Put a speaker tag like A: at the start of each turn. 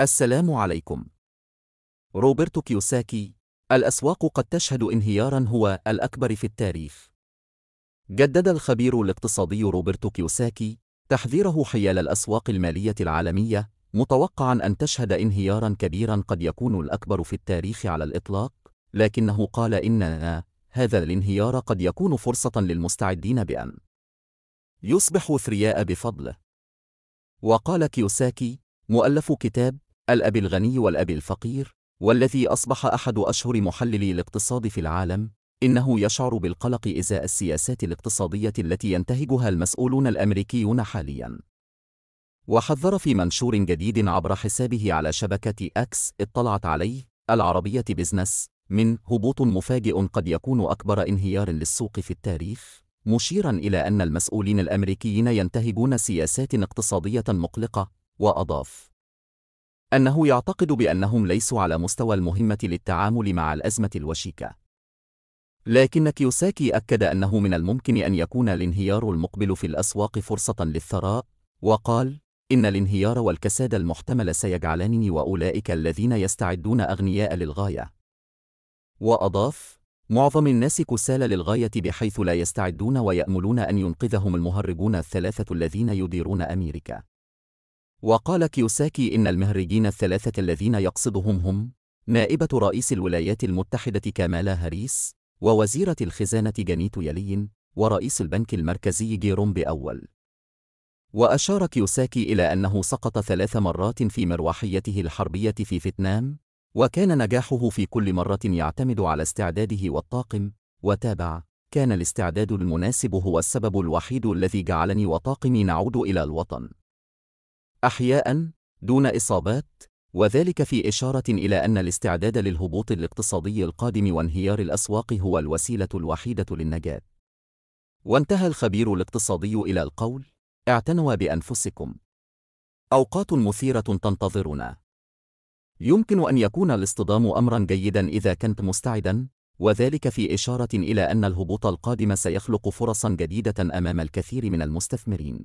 A: السلام عليكم. روبرت كيوساكي الأسواق قد تشهد انهيارا هو الأكبر في التاريخ. جدد الخبير الاقتصادي روبرت كيوساكي تحذيره حيال الأسواق المالية العالمية متوقعا أن تشهد انهيارا كبيرا قد يكون الأكبر في التاريخ على الإطلاق، لكنه قال إن هذا الانهيار قد يكون فرصة للمستعدين بأن يصبحوا ثرياء بفضله. وقال كيوساكي مؤلف كتاب الأب الغني والأب الفقير والذي أصبح أحد أشهر محللي الاقتصاد في العالم إنه يشعر بالقلق إزاء السياسات الاقتصادية التي ينتهجها المسؤولون الأمريكيون حالياً وحذر في منشور جديد عبر حسابه على شبكة أكس اطلعت عليه العربية بيزنس من هبوط مفاجئ قد يكون أكبر انهيار للسوق في التاريخ مشيرا إلى أن المسؤولين الأمريكيين ينتهجون سياسات اقتصادية مقلقة وأضاف أنه يعتقد بأنهم ليسوا على مستوى المهمة للتعامل مع الأزمة الوشيكة. لكن كيوساكي أكد أنه من الممكن أن يكون الانهيار المقبل في الأسواق فرصة للثراء، وقال: إن الانهيار والكساد المحتمل سيجعلانني وأولئك الذين يستعدون أغنياء للغاية. وأضاف: معظم الناس كسالى للغاية بحيث لا يستعدون ويأملون أن ينقذهم المهرجون الثلاثة الذين يديرون أمريكا. وقال كيوساكي إن المهرجين الثلاثة الذين يقصدهم هم نائبة رئيس الولايات المتحدة كامالا هاريس ووزيرة الخزانة جانيت يلين ورئيس البنك المركزي جيروم بأول وأشار كيوساكي إلى أنه سقط ثلاث مرات في مروحيته الحربية في فيتنام وكان نجاحه في كل مرة يعتمد على استعداده والطاقم وتابع كان الاستعداد المناسب هو السبب الوحيد الذي جعلني وطاقمي نعود إلى الوطن أحياء دون إصابات وذلك في إشارة إلى أن الاستعداد للهبوط الاقتصادي القادم وانهيار الأسواق هو الوسيلة الوحيدة للنجاة. وانتهى الخبير الاقتصادي إلى القول: اعتنوا بأنفسكم. أوقات مثيرة تنتظرنا. يمكن أن يكون الاصطدام أمرًا جيدًا إذا كنت مستعدًا، وذلك في إشارة إلى أن الهبوط القادم سيخلق فرصًا جديدة أمام الكثير من المستثمرين.